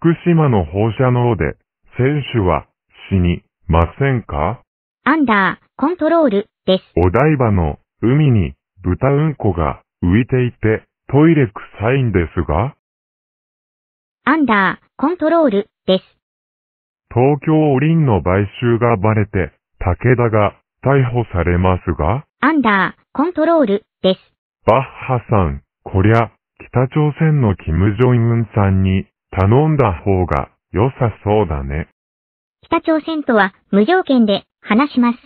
福島の放射能で、選手は死にませんかアンダー、コントロール、です。お台場の海に豚うんこが浮いていて、トイレ臭いんですがアンダー、コントロール、です。東京オリンの買収がバレて、武田が逮捕されますがアンダー、コントロール、です。バッハさん、こりゃ、北朝鮮のキム・ジョンウンさんに頼んだ方が良さそうだね。北朝鮮とは無条件で話します。